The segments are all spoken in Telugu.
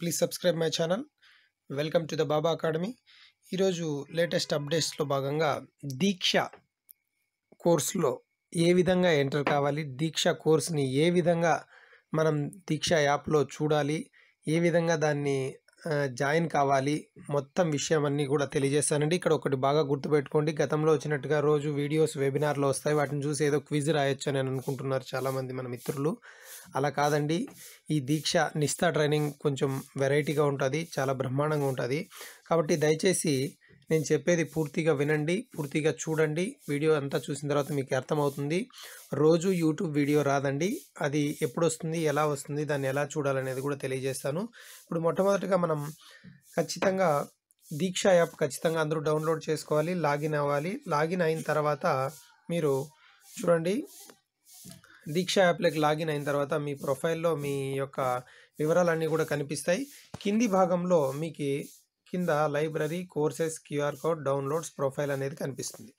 please subscribe my channel welcome to the Baba academy ఈరోజు లేటెస్ట్ అప్డేట్స్లో భాగంగా దీక్ష కోర్సులో ఏ విధంగా ఎంటర్ కావాలి దీక్ష కోర్స్ని ఏ విధంగా మనం దీక్ష యాప్లో చూడాలి ఏ విధంగా దాన్ని జాయిన్ కావాలి మొత్తం విషయం అన్నీ కూడా తెలియజేస్తానండి ఇక్కడ ఒకటి బాగా గుర్తుపెట్టుకోండి గతంలో వచ్చినట్టుగా రోజు వీడియోస్ వెబినార్లు వస్తాయి వాటిని చూసి ఏదో క్విజ్ రాయొచ్చు అని అనుకుంటున్నారు చాలామంది మన మిత్రులు అలా కాదండి ఈ దీక్ష నిస్తా ట్రైనింగ్ కొంచెం వెరైటీగా ఉంటుంది చాలా బ్రహ్మాండంగా ఉంటుంది కాబట్టి దయచేసి నేను చెప్పేది పూర్తిగా వినండి పూర్తిగా చూడండి వీడియో అంతా చూసిన తర్వాత మీకు అర్థమవుతుంది రోజు యూట్యూబ్ వీడియో రాదండి అది ఎప్పుడు వస్తుంది ఎలా వస్తుంది దాన్ని ఎలా చూడాలనేది కూడా తెలియజేస్తాను ఇప్పుడు మొట్టమొదటిగా మనం ఖచ్చితంగా దీక్ష యాప్ ఖచ్చితంగా అందరూ డౌన్లోడ్ చేసుకోవాలి లాగిన్ అవ్వాలి లాగిన్ అయిన తర్వాత మీరు చూడండి దీక్ష యాప్లోకి లాగిన్ అయిన తర్వాత మీ ప్రొఫైల్లో మీ యొక్క వివరాలన్నీ కూడా కనిపిస్తాయి కింది భాగంలో మీకు కింద library courses QR code downloads profile అనేది కనిపిస్తుంది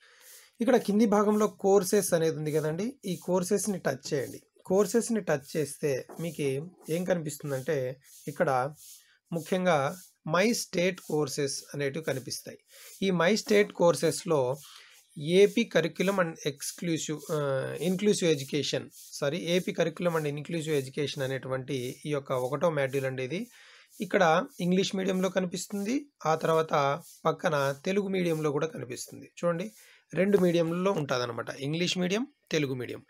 ఇక్కడ కింది భాగంలో కోర్సెస్ అనేది ఉంది కదండి ఈ కోర్సెస్ని టచ్ చేయండి కోర్సెస్ని టచ్ చేస్తే మీకు ఏం కనిపిస్తుందంటే ఇక్కడ ముఖ్యంగా మై స్టేట్ కోర్సెస్ అనేటివి కనిపిస్తాయి ఈ మై స్టేట్ కోర్సెస్లో AP curriculum and exclusive inclusive education sorry AP curriculum and inclusive education అనేటువంటి ఈ యొక్క ఒకటో మాడ్యూల్ అండి ఇది ఇక్కడ ఇంగ్లీష్ మీడియంలో కనిపిస్తుంది ఆ తర్వాత పక్కన తెలుగు మీడియంలో కూడా కనిపిస్తుంది చూడండి రెండు మీడియంలో ఉంటుందన్నమాట ఇంగ్లీష్ మీడియం తెలుగు మీడియం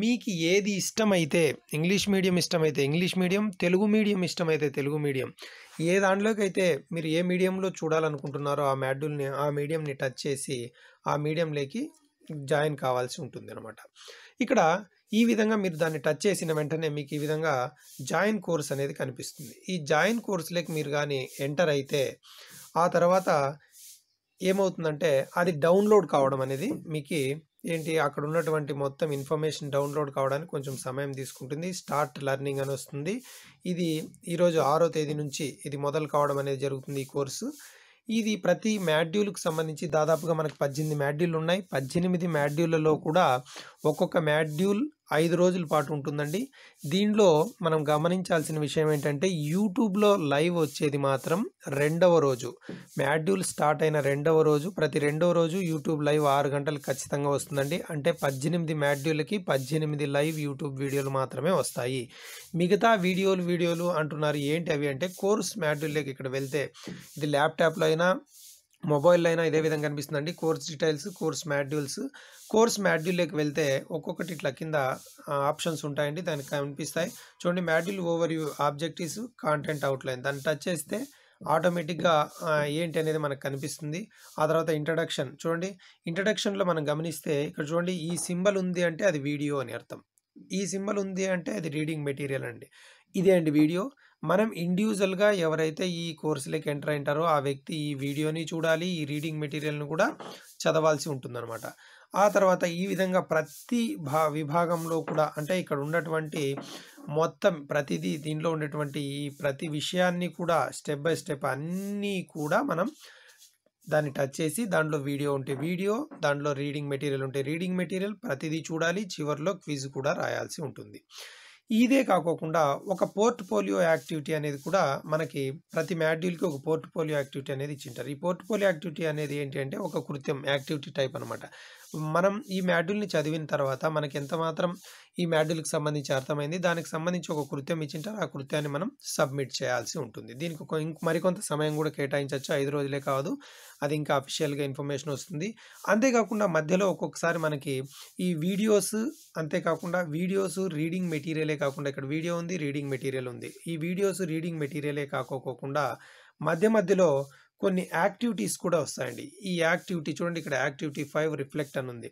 మీకు ఏది ఇష్టమైతే ఇంగ్లీష్ మీడియం ఇష్టమైతే ఇంగ్లీష్ మీడియం తెలుగు మీడియం ఇష్టమైతే తెలుగు మీడియం ఏ దాంట్లోకైతే మీరు ఏ మీడియంలో చూడాలనుకుంటున్నారో ఆ మ్యాడ్యూల్ని ఆ మీడియంని టచ్ చేసి ఆ మీడియంలోకి జాయిన్ కావాల్సి ఉంటుంది అనమాట ఇక్కడ ఈ విధంగా మీరు దాన్ని టచ్ చేసిన వెంటనే మీకు ఈ విధంగా జాయిన్ కోర్స్ అనేది కనిపిస్తుంది ఈ జాయిన్ కోర్సులకి మీరు కానీ ఎంటర్ అయితే ఆ తర్వాత ఏమవుతుందంటే అది డౌన్లోడ్ కావడం అనేది మీకు ఏంటి అక్కడ ఉన్నటువంటి మొత్తం ఇన్ఫర్మేషన్ డౌన్లోడ్ కావడానికి కొంచెం సమయం తీసుకుంటుంది స్టార్ట్ లెర్నింగ్ అని వస్తుంది ఇది ఈరోజు ఆరో తేదీ నుంచి ఇది మొదలు కావడం అనేది జరుగుతుంది ఈ కోర్సు ఇది ప్రతి మాడ్యూల్కి సంబంధించి దాదాపుగా మనకు పద్దెనిమిది మాడ్యూల్ ఉన్నాయి పద్దెనిమిది మాడ్యూళ్ళలో కూడా ఒక్కొక్క మాడ్యూల్ ఐదు రోజుల పాటు ఉంటుందండి దీనిలో మనం గమనించాల్సిన విషయం ఏంటంటే యూట్యూబ్లో లైవ్ వచ్చేది మాత్రం రెండవ రోజు మాడ్యూల్ స్టార్ట్ అయిన రెండవ రోజు ప్రతి రెండవ రోజు యూట్యూబ్ లైవ్ ఆరు గంటలు ఖచ్చితంగా వస్తుందండి అంటే పద్దెనిమిది మాడ్యూల్కి పద్దెనిమిది లైవ్ యూట్యూబ్ వీడియోలు మాత్రమే వస్తాయి మిగతా వీడియోలు వీడియోలు అంటున్నారు ఏంటి అవి అంటే కోర్స్ మాడ్యూల్లోకి ఇక్కడ వెళ్తే ఇది ల్యాప్టాప్లో అయినా మొబైల్ అయినా ఇదే విధంగా కనిపిస్తుందండి course details course modules course మాడ్యూల్లోకి వెళ్తే ఒక్కొక్కటి ఇట్లా కింద ఆప్షన్స్ ఉంటాయండి దానికి కనిపిస్తాయి చూడండి module overview objectives content outline దాన్ని టచ్ చేస్తే ఆటోమేటిక్గా ఏంటి అనేది మనకు కనిపిస్తుంది ఆ తర్వాత ఇంట్రడక్షన్ చూడండి ఇంట్రడక్షన్లో మనం గమనిస్తే ఇక్కడ చూడండి ఈ సింబల్ ఉంది అంటే అది వీడియో అని అర్థం ఈ సింబల్ ఉంది అంటే అది రీడింగ్ మెటీరియల్ అండి ఇదే అండి వీడియో మనం ఇండివిజువల్గా ఎవరైతే ఈ కోర్సులకి ఎంటర్ అయింటారో ఆ వ్యక్తి ఈ వీడియోని చూడాలి ఈ రీడింగ్ మెటీరియల్ని కూడా చదవాల్సి ఉంటుందన్నమాట ఆ తర్వాత ఈ విధంగా ప్రతి భా విభాగంలో కూడా అంటే ఇక్కడ ఉన్నటువంటి మొత్తం ప్రతిదీ దీనిలో ఉండేటువంటి ఈ ప్రతి విషయాన్ని కూడా స్టెప్ బై స్టెప్ అన్నీ కూడా మనం దాన్ని టచ్ చేసి దాంట్లో వీడియో ఉంటే వీడియో దాంట్లో రీడింగ్ మెటీరియల్ ఉంటే రీడింగ్ మెటీరియల్ ప్రతిదీ చూడాలి చివరిలో క్విజ్ కూడా రాయాల్సి ఉంటుంది ఇదే కాకోకుండా ఒక పోర్ట్ఫోలియో యాక్టివిటీ అనేది కూడా మనకి ప్రతి మాడ్యూల్కి ఒక పోర్ట్ఫోలియో యాక్టివిటీ అనేది ఇచ్చింటారు ఈ పోర్ట్ఫోలియో యాక్టివిటీ అనేది ఏంటి అంటే ఒక కృత్యం యాక్టివిటీ టైప్ అనమాట మనం ఈ మాడ్యూల్ని చదివిన తర్వాత మనకి ఎంత మాత్రం ఈ మాడ్యూల్కి సంబంధించి అర్థమైంది దానికి సంబంధించి ఒక కృత్యం ఇచ్చింటారు ఆ కృత్యాన్ని మనం సబ్మిట్ చేయాల్సి ఉంటుంది దీనికి ఒక మరికొంత సమయం కూడా కేటాయించవచ్చు ఐదు రోజులే కాదు అది ఇంకా అఫీషియల్గా ఇన్ఫర్మేషన్ వస్తుంది అంతేకాకుండా మధ్యలో ఒక్కొక్కసారి మనకి ఈ వీడియోస్ అంతేకాకుండా వీడియోస్ రీడింగ్ మెటీరియలే కాకుండా ఇక్కడ వీడియో ఉంది రీడింగ్ మెటీరియల్ ఉంది ఈ వీడియోస్ రీడింగ్ మెటీరియలే కాకోకుండా మధ్య మధ్యలో కొన్ని యాక్టివిటీస్ కూడా వస్తాయండి ఈ యాక్టివిటీ చూడండి ఇక్కడ యాక్టివిటీ ఫైవ్ రిఫ్లెక్ట్ అని ఉంది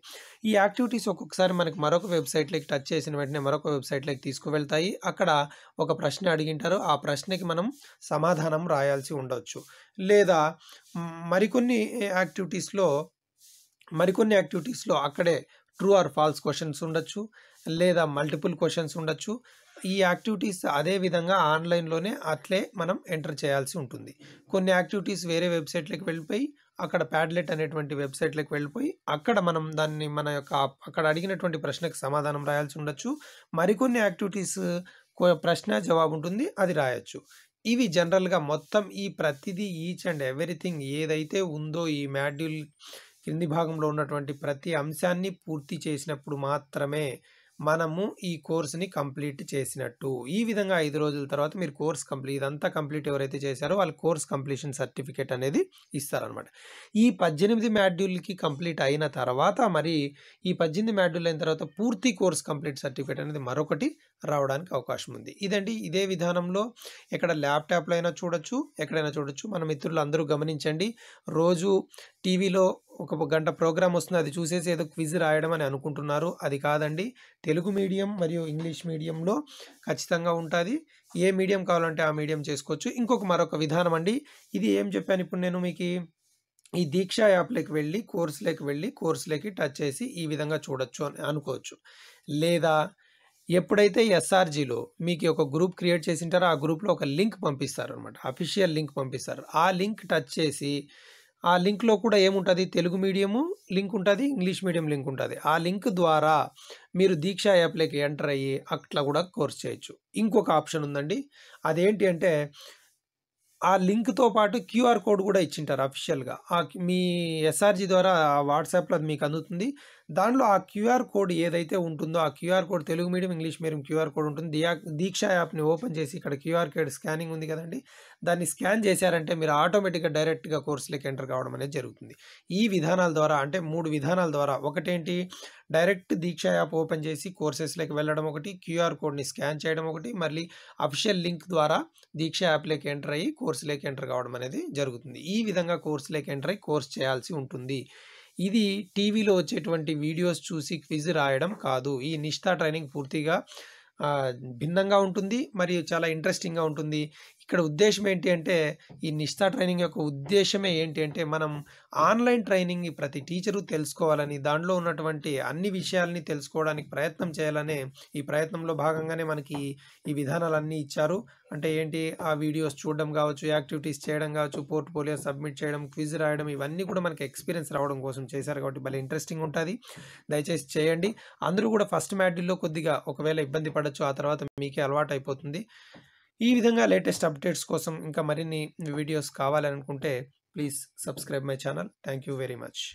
ఈ యాక్టివిటీస్ ఒక్కొక్కసారి మనకు మరొక వెబ్సైట్లోకి టచ్ చేసిన వెంటనే మరొక వెబ్సైట్లోకి తీసుకువెళ్తాయి అక్కడ ఒక ప్రశ్న అడిగింటారు ఆ ప్రశ్నకి మనం సమాధానం రాయాల్సి ఉండొచ్చు లేదా మరికొన్ని యాక్టివిటీస్లో మరికొన్ని యాక్టివిటీస్లో అక్కడే ట్రూ ఆర్ ఫాల్స్ క్వశ్చన్స్ ఉండొచ్చు లేదా మల్టిపుల్ క్వశ్చన్స్ ఉండొచ్చు ఈ యాక్టివిటీస్ అదే విధంగా ఆన్లైన్లోనే అట్లే మనం ఎంటర్ చేయాల్సి ఉంటుంది కొన్ని యాక్టివిటీస్ వేరే వెబ్సైట్లకు వెళ్ళిపోయి అక్కడ ప్యాడ్లెట్ అనేటువంటి వెబ్సైట్లకు వెళ్ళిపోయి అక్కడ మనం దాన్ని మన యొక్క అక్కడ అడిగినటువంటి ప్రశ్నకు సమాధానం రాయాల్సి ఉండొచ్చు మరికొన్ని యాక్టివిటీస్ ప్రశ్న జవాబు ఉంటుంది అది రాయొచ్చు ఇవి జనరల్గా మొత్తం ఈ ప్రతిదీ ఈచ్ అండ్ ఎవ్రీథింగ్ ఏదైతే ఉందో ఈ మాడ్యూల్ కింది భాగంలో ఉన్నటువంటి ప్రతి అంశాన్ని పూర్తి చేసినప్పుడు మాత్రమే మనము ఈ కోర్స్ని కంప్లీట్ చేసినట్టు ఈ విధంగా ఐదు రోజుల తర్వాత మీరు కోర్స్ కంప్లీట్ ఇదంతా కంప్లీట్ ఎవరైతే చేశారో వాళ్ళు కోర్స్ కంప్లీషన్ సర్టిఫికేట్ అనేది ఇస్తారనమాట ఈ పద్దెనిమిది మాడ్యూల్కి కంప్లీట్ అయిన తర్వాత మరి ఈ పద్దెనిమిది మాడ్యూల్ అయిన తర్వాత పూర్తి కోర్స్ కంప్లీట్ సర్టిఫికేట్ అనేది మరొకటి రావడానికి అవకాశం ఉంది ఇదండి ఇదే విధానంలో ఎక్కడ ల్యాప్టాప్లో అయినా చూడొచ్చు ఎక్కడైనా చూడొచ్చు మన మిత్రులు అందరూ గమనించండి రోజు టీవీలో ఒక గంట ప్రోగ్రామ్ వస్తుంది అది చూసేసి ఏదో క్విజ్ రాయడం అని అనుకుంటున్నారు అది కాదండి తెలుగు మీడియం మరియు ఇంగ్లీష్ మీడియంలో ఖచ్చితంగా ఉంటుంది ఏ మీడియం కావాలంటే ఆ మీడియం చేసుకోవచ్చు ఇంకొక మరొక విధానం అండి ఇది ఏం చెప్పాను ఇప్పుడు నేను మీకు ఈ దీక్ష యాప్లోకి వెళ్ళి కోర్సులోకి వెళ్ళి కోర్సులోకి టచ్ చేసి ఈ విధంగా చూడొచ్చు అని అనుకోవచ్చు లేదా ఎప్పుడైతే ఎస్ఆర్జీలో మీకు ఒక గ్రూప్ క్రియేట్ చేసింటారో ఆ గ్రూప్లో ఒక లింక్ పంపిస్తారు అనమాట అఫీషియల్ లింక్ పంపిస్తారు ఆ లింక్ టచ్ చేసి ఆ లింక్లో కూడా ఏముంటుంది తెలుగు మీడియము లింక్ ఉంటుంది ఇంగ్లీష్ మీడియం లింక్ ఉంటుంది ఆ లింక్ ద్వారా మీరు దీక్ష యాప్లోకి ఎంటర్ అయ్యి అట్లా కూడా కోర్స్ చేయొచ్చు ఇంకొక ఆప్షన్ ఉందండి అదేంటి అంటే ఆ లింక్తో పాటు క్యూఆర్ కోడ్ కూడా ఇచ్చింటారు అఫీషియల్గా మీ ఎస్ఆర్జీ ద్వారా వాట్సాప్లో మీకు అందుతుంది దాంట్లో ఆ క్యూఆర్ కోడ్ ఏదైతే ఉంటుందో ఆ QR code Telugu medium English medium QR code ఉంటుంది దియా దీక్ష యాప్ని ఓపెన్ చేసి ఇక్కడ క్యూఆర్ కోడ్ స్కానింగ్ ఉంది కదండి దాన్ని స్కాన్ చేశారంటే మీరు ఆటోమేటిక్గా డైరెక్ట్గా కోర్సులకు ఎంటర్ కావడం అనేది జరుగుతుంది ఈ విధానాల ద్వారా అంటే మూడు విధానాల ద్వారా ఒకటేంటి డైరెక్ట్ దీక్ష యాప్ ఓపెన్ చేసి కోర్సెస్లోకి వెళ్ళడం ఒకటి క్యూఆర్ కోడ్ని స్కాన్ చేయడం ఒకటి మళ్ళీ అఫిషియల్ లింక్ ద్వారా దీక్ష యాప్లోకి ఎంటర్ అయ్యి కోర్సులోకి ఎంటర్ కావడం అనేది జరుగుతుంది ఈ విధంగా కోర్సులోకి ఎంటర్ అయ్యి కోర్స్ చేయాల్సి ఉంటుంది ఇది టీవీలో వచ్చేటువంటి వీడియోస్ చూసి క్విజ్ రాయడం కాదు ఈ నిష్ఠా ట్రైనింగ్ పూర్తిగా భిన్నంగా ఉంటుంది మరియు చాలా ఇంట్రెస్టింగ్గా ఉంటుంది ఇక్కడ ఉద్దేశం ఏంటి అంటే ఈ నిష్ఠా ట్రైనింగ్ యొక్క ఉద్దేశమే ఏంటి అంటే మనం ఆన్లైన్ ట్రైనింగ్ ప్రతి టీచరు తెలుసుకోవాలని దాంట్లో ఉన్నటువంటి అన్ని విషయాల్ని తెలుసుకోవడానికి ప్రయత్నం చేయాలనే ఈ ప్రయత్నంలో భాగంగానే మనకి ఈ విధానాలన్నీ ఇచ్చారు అంటే ఏంటి ఆ వీడియోస్ చూడడం కావచ్చు యాక్టివిటీస్ చేయడం కావచ్చు పోర్ట్ఫోలియో సబ్మిట్ చేయడం క్విజ్ రాయడం ఇవన్నీ కూడా మనకి ఎక్స్పీరియన్స్ రావడం కోసం చేశారు కాబట్టి భలే ఇంట్రెస్టింగ్ ఉంటుంది దయచేసి చేయండి అందరూ కూడా ఫస్ట్ మ్యాడ్యూల్లో కొద్దిగా ఒకవేళ ఇబ్బంది పడ వాడచ్చు ఆ తర్వాత మీకే అలవాటు అయిపోతుంది ఈ విధంగా లేటెస్ట్ అప్డేట్స్ కోసం ఇంకా మరిన్ని వీడియోస్ కావాలనుకుంటే please subscribe my channel thank you very much